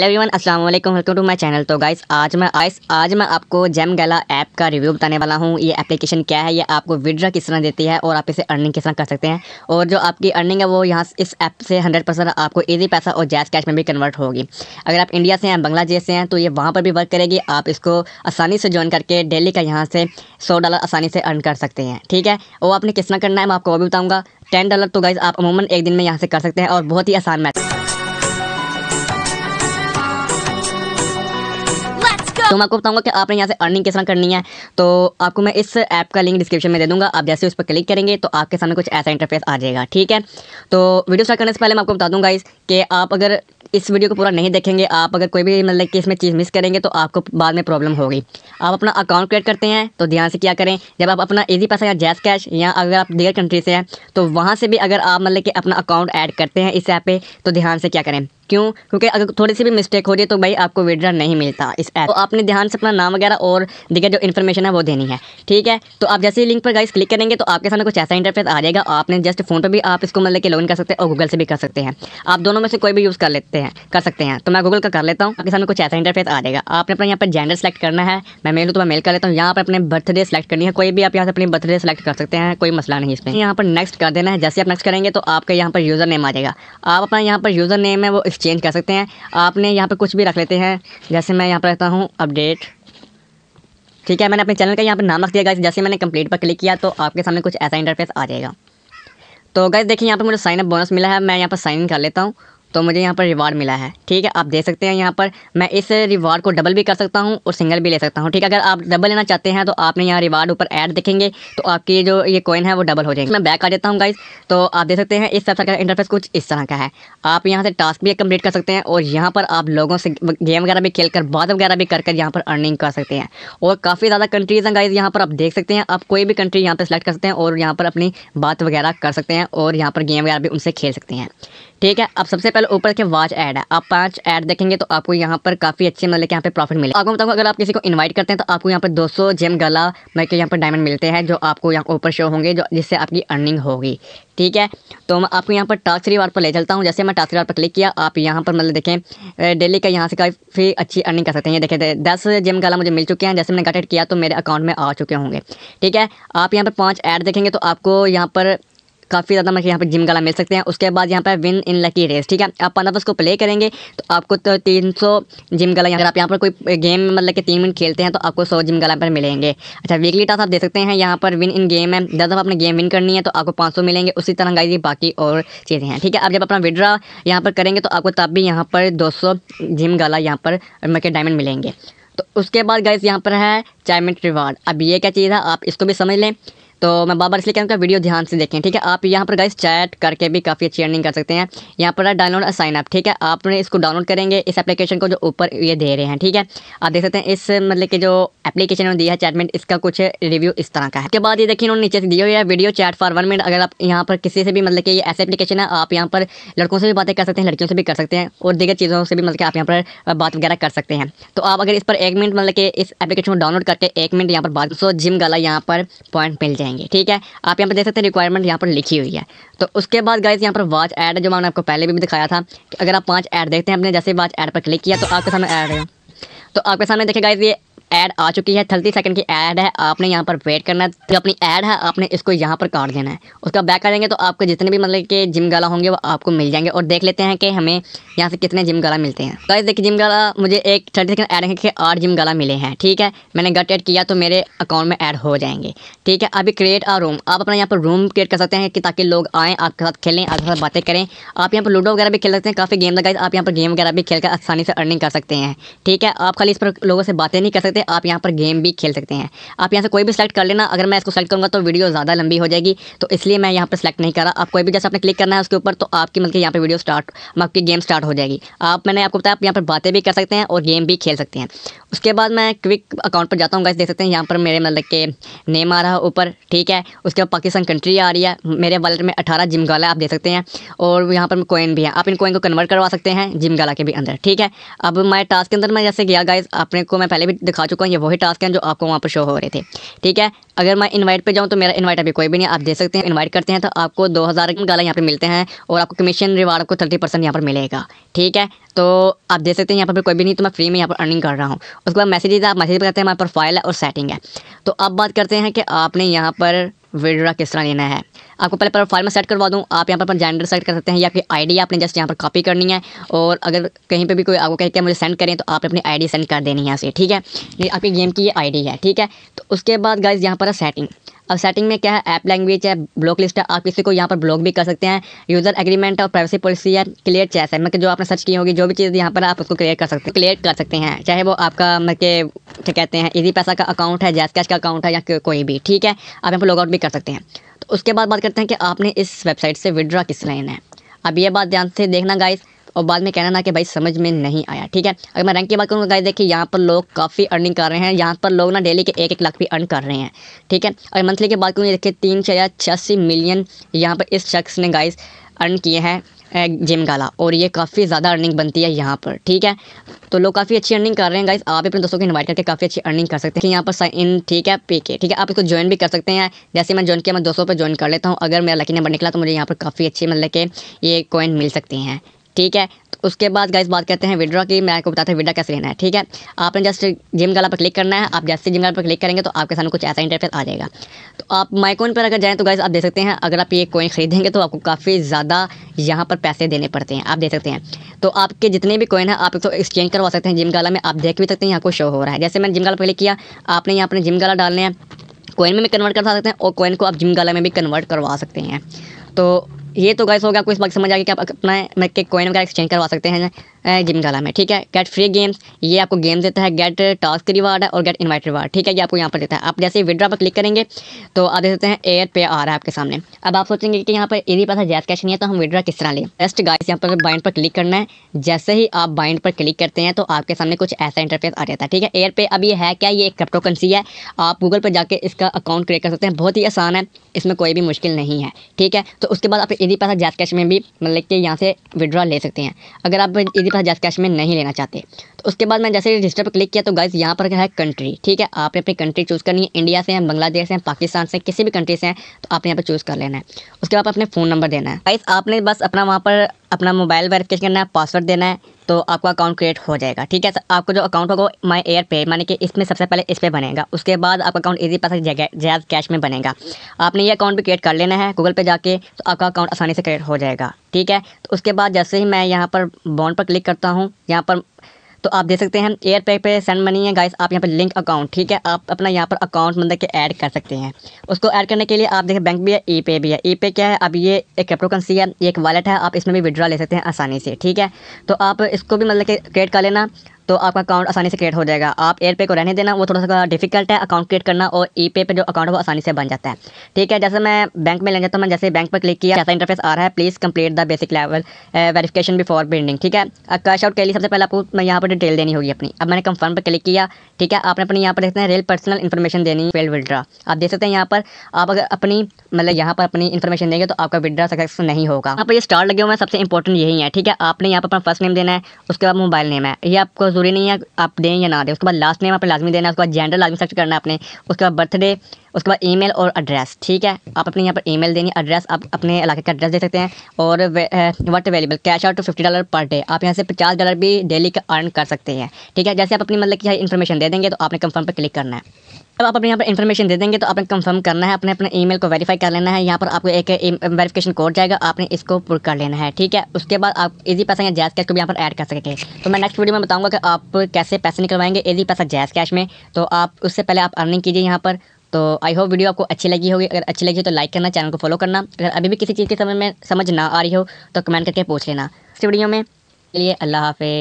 hello everyone अस्सलाम वालेकुम welcome to my channel तो गाइस आज मैं आइस आज मैं आपको जेम गैला ऐप का रिव्यू बताने वाला हूँ ये एप्लीकेशन क्या है ये आपको विड्रा किस तरह देती है और आप इसे अर्निंग किस तरह कर सकते हैं और जो आपकी अर्निंग है वो यहाँ इस ऐप से हंड्रेड परसेंट आपको ईजी पैसा और जैस कैश में भी कन्वर्ट होगी अगर आप इंडिया से हैं बांग्लादेश से हैं तो ये वहाँ पर भी वर्क करेगी आप इसको आसानी से ज्वाइन करके डेली का यहाँ से सौ डॉलर आसानी से अर्न कर सकते हैं ठीक है वो आपने किस तरह करना है मैं आपको वो भी बताऊँगा टेन डॉलर तो गाइज़ आप अमूमन एक दिन में यहाँ से कर सकते हैं और बहुत ही आसान मैथ तो मैं आपको बताऊंगा कि आपने यहाँ से अर्निंग किस तरह करनी है तो आपको मैं इस ऐप का लिंक डिस्क्रिप्शन में दे दूंगा आप जैसे उस पर क्लिक करेंगे तो आपके सामने कुछ ऐसा इंटरफेस आ जाएगा ठीक है तो वीडियो स्टार्ट करने से पहले मैं आपको बता दूंगा इस कि आप अगर इस वीडियो को पूरा नहीं देखेंगे आप अगर कोई भी मतलब कि इसमें चीज़ मिस करेंगे तो आपको बाद में प्रॉब्लम होगी आप अपना अकाउंट क्रिएट करते हैं तो ध्यान से क्या करें जब आप अपना इजी पैसा या जैस कैश या अगर आप दीगर कंट्री से हैं तो वहाँ से भी अगर आप मतलब कि अपना अकाउंट ऐड करते हैं इस ऐप पर तो ध्यान से क्या करें क्यों क्योंकि अगर थोड़ी सी भी मिस्टेक हो रही है तो भाई आपको विड्रा नहीं मिलता इस ऐप तो आपने ध्यान से अपना नाम वगैरह और दिखा जो इन्फॉर्मेशन है वो देनी है ठीक है तो आप जैसे ही लिंक पर गाइस क्लिक करेंगे तो आपके सामने कुछ ऐसा इंटरफेस आ जाएगा आपने जस्ट फोन पर भी आप इसको मतलब कि लॉगिन कर सकते हैं और गूगल से भी कर सकते हैं आप दोनों में से कोई भी यूज़ कर लेते हैं कर सकते हैं तो मैं गूगल का कर लेता हूँ आपके सामने कुछ ऐसा इंटरफेस आ जाएगा आपने अपना यहाँ पर जेंडर सेलेक्ट करना है मैं मेल हूँ तो मैं मेल कर लेता हूँ यहाँ पर अपने बर्थडे सेलेक्ट करनी है कोई भी आप यहाँ से अपनी बर्थडे सेलेक्ट कर सकते हैं कोई मसला नहीं इसमें यहाँ पर नेक्स्ट कर देना है जैसे आप नेक्स्ट करेंगे तो आपका यहाँ पर यूज़र नेम आ जाएगा आप अपना यहाँ पर यूज़र नेम है वो चेंज कर सकते हैं आपने यहाँ पर कुछ भी रख लेते हैं जैसे मैं यहाँ पर रहता हूँ अपडेट ठीक है मैंने अपने चैनल का यहाँ पर नाम रख दिया गया जैसे मैंने कंप्लीट पर क्लिक किया तो आपके सामने कुछ ऐसा इंटरफेस आ जाएगा तो गाइस देखिए यहाँ पर मुझे साइन अप बोनस मिला है मैं यहाँ पर साइन कर लेता हूँ तो मुझे यहाँ पर रिवार्ड मिला है ठीक है आप देख सकते हैं यहाँ पर मैं इस रिवार्ड को डबल भी कर सकता हूँ और सिंगल भी ले सकता हूँ ठीक है अगर आप डबल लेना चाहते हैं तो आपने यहाँ रिवार्ड ऊपर ऐड देखेंगे तो आपकी जो ये कॉइन है वो डबल हो जाएगी मैं बैक आ जाता हूँ गाइज तो आप देख सकते हैं इस वेबसाइट का इंटरफेस कुछ इस तरह का है आप यहाँ से टास्क भी कम्प्लीट कर सकते हैं और यहाँ पर आप लोगों से गेम वगैरह भी खेल कर बात वगैरह भी कर कर यहाँ पर अर्निंग कर सकते हैं और काफ़ी ज़्यादा कंट्रीज़ हैं गाइज यहाँ पर आप देख सकते हैं आप कोई भी कंट्री यहाँ पर सेलेक्ट कर सकते हैं और यहाँ पर अपनी बात वगैरह कर सकते हैं और यहाँ पर गेम वगैरह भी उनसे खेल सकते हैं ठीक है अब सबसे पहले ऊपर के वॉच ऐड है आप पांच ऐड देखेंगे तो आपको यहाँ पर काफ़ी अच्छे मतलब यहाँ पे प्रॉफिट मिले आपको बताऊंगा अगर आप किसी को इन्वाइट करते हैं तो आपको यहाँ पर 200 जेम गला मैं के यहाँ पर डायमंड मिलते हैं जो आपको यहाँ ऊपर शो होंगे जो जिससे आपकी अर्निंग होगी ठीक है तो मैं आपको यहाँ पर टास्क वार पर ले चलता हूँ जैसे मैं टास्क वार पर क्लिक किया आप यहाँ पर मतलब देखें डेली का यहाँ से काफ़ी अच्छी अर्निंग कर सकते हैं देखें दस जिम गला मुझे मिल चुके हैं जैसे मैंने कटेक्ट किया तो मेरे अकाउंट में आ चुके होंगे ठीक है आप यहाँ पर पाँच ऐड देखेंगे तो आपको यहाँ पर काफ़ी ज़्यादा मतलब यहाँ पर जिम गला मिल सकते हैं उसके बाद यहाँ पर विन इन लकी रेस ठीक है आप पंद्रह उसको को प्ले करेंगे तो आपको तो तीन सौ जिम गला अगर आप यहाँ पर कोई गेम मतलब कि तीन मिनट खेलते हैं तो आपको सौ जिम गला पर मिलेंगे अच्छा वीकली टास्क आप देख सकते हैं यहाँ पर विन इन गेम है जब दफ़ा अपने गेम विन करनी है तो आपको पाँच मिलेंगे उसी तरह गाइज बाकी और चीज़ें हैं ठीक है आप जब अपना विड्रा यहाँ पर करेंगे तो आपको तब भी यहाँ पर दो जिम गला यहाँ पर मतलब डायमंड मिलेंगे तो उसके बाद गाइज यहाँ पर है चाइमेंट रिवार्ड अब ये क्या चीज़ है आप इसको भी समझ लें तो मैं बार बार इसलिए कहूँगा वीडियो ध्यान से देखें ठीक है आप यहाँ पर गाइस चैट करके भी काफ़ी अच्छी अर्निंग कर सकते हैं यहाँ पर डाउनलोड अ साइन अप ठीक है आपने इसको डाउनलोड करेंगे इस एप्लीकेशन को जो ऊपर ये दे रहे हैं ठीक है आप देख सकते हैं इस मतलब कि जो एप्लीकेशन ने दिया है चैटमेंट इसका कुछ रिव्यू इस तरह का है उसके बाद ये देखिए उन्होंने नीचे से दिया हुआ है video chat for one minute अगर आप यहाँ पर किसी से भी मतलब कि ये ऐसे एप्लीकेशन है आप यहाँ पर लड़कों से भी बातें कर सकते हैं लड़कियों से भी कर सकते हैं और दीगर चीज़ों से भी मतलब कि आप यहाँ पर बात वगैरह कर सकते हैं तो आप अगर इस पर एक मिनट मतलब कि इस एप्लीकेशन को डाउनलोड करके एक मिनट यहाँ पर बात सो जिम गला यहाँ पर पॉइंट मिल जाए जाएंगे ठीक है आप यहाँ पर देख सकते हैं रिक्वायरमेंट यहाँ पर लिखी हुई है तो उसके बाद गाइज यहाँ पर वॉच ऐड जो मैंने आपको पहले भी दिखाया था कि अगर आप पाँच ऐड देखते हैं हमने जैसे वॉच ऐड पर क्लिक किया तो आपके सामने ऐड है तो आपके सामने देखिए गाइज ये ऐड आ चुकी है थर्टी सेकंड की ऐड है आपने यहाँ पर वेट करना है जो अपनी ऐड है आपने इसको यहाँ पर काट देना है उसका बैक आ जाएंगे तो आपको जितने भी मतलब कि जिम गाला होंगे वो आपको मिल जाएंगे और देख लेते हैं कि हमें यहाँ से कितने जिम गाला मिलते हैं गाइस देखिए जिम गाला मुझे एक थर्टी सेकंड ऐड के आठ जिम गाला मिले हैं ठीक है मैंने गट एड किया तो मेरे अकाउंट में ऐड हो जाएंगे ठीक है अभी क्रिएट आ रूम आप अपना यहाँ पर रूम क्रिएट कर सकते हैं कि ताकि लोग आएँ आपके साथ खेलें आपके साथ बातें करें आप यहाँ पर लूडो वगैरह भी खेल सकते हैं काफ़ी गेम लगाए आप यहाँ पर गेम वगैरह भी खेल आसानी से अर्निंग कर सकते हैं ठीक है आप खाली इस पर लोगों से बातें नहीं कर सकते सकते हैं आप यहाँ पर गेम भी खेल सकते हैं आप यहाँ से कोई भी सिलेक्ट कर लेना अगर मैं इसको सेलेक्ट करूँगा तो वीडियो ज़्यादा लंबी हो जाएगी तो इसलिए मैं यहाँ पर सेलेक्ट नहीं करा आप कोई भी जैसे आपने क्लिक करना है उसके ऊपर तो आपकी मतलब यहाँ पर वीडियो स्टार्ट आपकी गेम स्टार्ट हो जाएगी आप मैंने आपको बताया आप यहाँ पर बातें भी कर सकते हैं और गेम भी खेल सकते हैं उसके बाद मैं क्विक अकाउंट पर जाता हूँ गाइस देख सकते हैं यहाँ पर मेरे मतलब के नेम आ रहा है ऊपर ठीक है उसके बाद पाकिस्तान कंट्री आ रही है मेरे वॉलेट में अठारह गाला आप देख सकते हैं और यहाँ पर कोइन भी है आप इन कोइन को कन्वर्ट करवा सकते हैं जिम गाला के भी अंदर ठीक है अब मैं टास्क के अंदर मैं जैसे गया गाइज अपने को मैं पहले भी दिखा चुका हूँ ये वही टास्क हैं जो आपको वहाँ पर शो हो रहे थे ठीक है अगर मैं इनवाइट पे जाऊँ तो मेरा इनवाइट अभी कोई भी नहीं आप दे सकते हैं इनवाइट करते हैं तो आपको दो हज़ार गाला यहाँ पर मिलते हैं और आपको कमीशन रिवार्ड आपको थर्टी परसेंट यहाँ पर मिलेगा ठीक है तो आप देख सकते हैं यहाँ पर कोई भी नहीं तो मैं फ्री में यहाँ पर अर्निंग कर रहा हूँ उसके बाद मैसेज आप मैसेज करते हैं हमारे प्रोफाइल है और सेटिंग है तो अब बात करते हैं कि आपने यहाँ पर विड्रा किस तरह लेना है आपको पहले पर फार्मा सेट करवा दूँ आप यहाँ पर अपन जेंडर सेट कर सकते हैं या फिर आईडी आपने जस्ट यहाँ पर कॉपी करनी है और अगर कहीं पे भी कोई आपको कहते हैं मुझे सेंड करें तो आपने अपनी आईडी सेंड कर देनी है उसे ठीक है ये आपकी गेम की ये आईडी है ठीक है तो उसके बाद गाइज यहाँ पर है सेटिंग अब सेटिंग में क्या है ऐप लैंग्वेज है ब्लॉक लिस्ट है आप किसी को यहाँ पर ब्लॉक भी कर सकते हैं यूजर एग्रीमेंट और प्राइवेसी पॉलिसी है क्लियर चैस है मतलब जो आपने सर्च की होगी जो भी चीज़ यहाँ पर आप उसको क्लियर कर सकते हैं क्लियर कर सकते हैं चाहे वो आपका मतलब क्या कहते हैं इजी पैसा का अकाउंट है जैस कैश का अकाउंट है या कोई भी ठीक है आप यहाँ पर लॉगआउट भी कर सकते हैं तो उसके बाद बात करते हैं कि आपने इस वेबसाइट से विड्रा किस लेना है अब ये बात ध्यान से देखना गाइस और बाद में कहना ना कि भाई समझ में नहीं आया ठीक है अगर मैं रैंक की बात करूँगा गाइज देखिए यहाँ पर लोग काफ़ी अर्निंग कर रहे हैं यहाँ पर लोग ना डेली के एक एक लाख भी अर्न कर रहे हैं ठीक है और मंथली की बात करूँगी देखिए तीन हज़ार छियासी मिलियन यहाँ पर इस शख्स ने गाइज अर्न किए हैं जिम गाला और ये काफ़ी ज़्यादा अर्निंग बनती है यहाँ पर ठीक है तो लोग काफ़ी अच्छी अर्निंग कर रहे हैं गाइस आप अपने दोस्तों को इन्वाइट करके काफ़ी अच्छी अर्निंग कर सकते हैं यहाँ पर साइन इन ठीक है पी के ठीक है आप इसको ज्वाइन भी कर सकते हैं जैसे मैं ज्वाइन किया मैं दोस्तों पर ज्वाइन कर लेता हूँ अगर मेरा लकी नंबर निकला तो मुझे यहाँ पर काफ़ी अच्छी मतलब के ये कॉइन मिल सकती हैं ठीक है तो उसके बाद गाइस बात करते हैं विड्रॉ की मैं आपको बताता हूँ विड्रॉ कैसे लेना है ठीक है आपने जस्ट जिम गाला पर क्लिक करना है आप जैसे जिम गाला पर क्लिक करेंगे तो आपके सामने कुछ ऐसा इंटरफेस आ जाएगा तो आप माइकोन पर अगर जाएँ तो गाइस आप देख सकते हैं अगर आप ये कोइन खरीदेंगे तो आपको काफ़ी ज़्यादा यहाँ पर पैसे देने पड़ते हैं आप देख सकते हैं तो आपके जितने भी कोइन है आप इसको एक्सचेंज करवा सकते हैं जिम गाला में आप देख भी सकते हैं यहाँ को शो हो रहा है जैसे मैंने जिम गाला पर क्लिक किया आपने यहाँ अपने जिम गाला डालने हैं कोइन में भी कन्वर्ट करवा सकते हैं और कोइन को आप जिम गाला में भी कन्वर्ट करवा सकते हैं तो ये तो गैस होगा आपको इस बात समझ आ गया कि आप अपना मैक के कोइन वगैरह एक्सचेंज करवा सकते हैं गेम गाला में ठीक है गेट फ्री गेम्स ये आपको गेम देता है गेट टास्क रिवार्ड और गेट इन्वाइट रिवार्ड ठीक है ये आपको यहाँ पर देता है आप जैसे विड्रा पर क्लिक करेंगे तो आप देख सकते हैं एयर पे आ रहा है आपके सामने अब आप सोचेंगे कि यहाँ पर यदि पास जैस कैश नहीं है तो हम विड्रा किस तरह लें जस्ट गाइस यहाँ पर बाइंड पर क्लिक करना है जैसे ही आप बाइंड पर क्लिक करते हैं तो आपके सामने कुछ ऐसा इंटरफेस आ जाता है ठीक है एयर पे अब ये है क्या ये एक क्रिप्टो करेंसी है आप गूगल पर जाकर इसका अकाउंट क्रिएट कर सकते हैं बहुत ही आसान है इसमें कोई भी मुश्किल नहीं है ठीक है तो उसके बाद आप ईदी पैसा जैस कैश में भी मतलब कि यहाँ से विड्रॉ ले सकते हैं अगर आप ईदी पैसा जैस कैश में नहीं लेना चाहते तो उसके बाद मैं जैसे रजिस्टर पर क्लिक किया तो गाइज यहाँ पर है कंट्री ठीक है आपने अपनी कंट्री चूज़ करनी है इंडिया से हैं बांग्लादेश से हैं पाकिस्तान से किसी भी कंट्री से हैं तो आपने यहाँ पर चूज़ कर लेना है उसके बाद अपने फ़ोन नंबर देना है गाइज आपने बस अपना वहाँ पर अपना मोबाइल वेरिफिकेशन करना है पासवर्ड देना है तो आपका अकाउंट क्रिएट हो जाएगा ठीक है तो आपको जो अकाउंट होगा माई एयर पे मानी कि इसमें सबसे पहले इस पर बनेगा उसके बाद आपका अकाउंट इजी पैसा जैज कैश में बनेगा आपने ये अकाउंट भी क्रिएट कर लेना है गूगल पे जाके तो आपका अकाउंट आसानी से क्रिएट हो जाएगा ठीक है तो उसके बाद जैसे ही मैं यहाँ पर बॉन्ड पर क्लिक करता हूँ यहाँ पर तो आप देख सकते हैं एयर पे पे सेंड मनी है गाइस आप यहाँ पर लिंक अकाउंट ठीक है आप अपना यहाँ पर अकाउंट मतलब कि ऐड कर सकते हैं उसको ऐड करने के लिए आप देखिए बैंक भी है ई पे भी है ई पे क्या है अब ये एक क्रिप्टोकरेंसी है एक वालेट है आप इसमें भी विड्रा ले सकते हैं आसानी से ठीक है तो आप इसको भी मतलब के क्रिएट कर लेना तो आपका अकाउंट आसानी से क्रिएट हो जाएगा आप एयर पे को रहने देना वो थोड़ा सा डिफिकल्ट है अकाउंट क्रिएट करना और ई पे पे जो अकाउंट है वो आसानी से बन जाता है ठीक है जैसे मैं बैंक में ले जाता हूँ मैं जैसे बैंक पर क्लिक किया ऐसा इंटरफेस आ रहा है please complete the basic level verification before building ठीक है कैश आउट के लिए सबसे पहले आपको यहाँ पर डिटेल देनी होगी अपनी अब मैंने कंफर्म पर क्लिक किया ठीक है आपने अपनी यहाँ पर देखते हैं रेल पर्सनल इन्फॉर्मेशन देनी फेल विड्रा आप देख सकते हैं यहाँ पर आप अगर अपनी मतलब यहाँ पर अपनी इन्फॉर्मेशन देंगे तो आपका विड्रा सक्सेसफुल नहीं होगा यहाँ पर ये स्टार लगे हुए हैं सबसे इंपॉर्टेंट यही है ठीक है आपने यहाँ पर अपना फर्स्ट नेम देना है उसके बाद मोबाइल नेम है ये आपको जरूरी नहीं है आप दें या ना दें उसके बाद लास्ट नेम आपने लाजमी देना है उसके बाद जेंडर लाजमी सर्च करना है उसके बाद बर्थडे उसके बाद ईमेल और एड्रेस ठीक है आप अपने यहाँ पर ईमेल देनी एड्रेस आप अपने इलाके का एड्रेस दे सकते हैं और what available cash out two fifty dollar per day आप यहाँ से पचास डॉलर भी डेली का अर्न कर सकते हैं ठीक है जैसे आप अपनी मतलब की इन्फॉर्मेशन दे देंगे तो आपने कंफर्म पर क्लिक करना है अब आप अपने यहाँ पर इन्फॉर्मेशन दे देंगे तो आपने कंफर्म करना है अपने अपने ईमेल को वेरीफाई कर लेना है यहाँ पर आपको एक वेरिफिकेशन कोड जाएगा आपने इसको पुर कर लेना है ठीक है उसके बाद आप इजी पैसा या जैस कैश को भी यहाँ पर ऐड कर सकेंगे तो मैं नेक्स्ट वीडियो में बताऊँगा कि आप कैसे पैसे निकलवाएंगे ईजी पैसा जैस कैश में तो आप उससे पहले आप अर्निंग कीजिए यहाँ पर तो आई होप वीडियो आपको अच्छी लगी होगी अगर अच्छी लगी तो लाइक करना चैनल को फॉलो करना अगर अभी भी किसी चीज़ की समझ में समझ ना आ रही हो तो कमेंट करके पूछ लेना इस वीडियो में चलिए अल्लाह हाफि